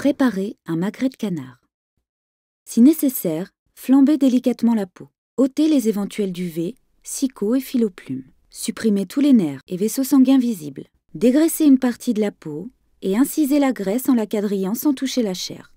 Préparez un magret de canard. Si nécessaire, flambez délicatement la peau. ôtez les éventuels duvets, sicots et filoplumes. Supprimez tous les nerfs et vaisseaux sanguins visibles. Dégraissez une partie de la peau et incisez la graisse en la quadrillant sans toucher la chair.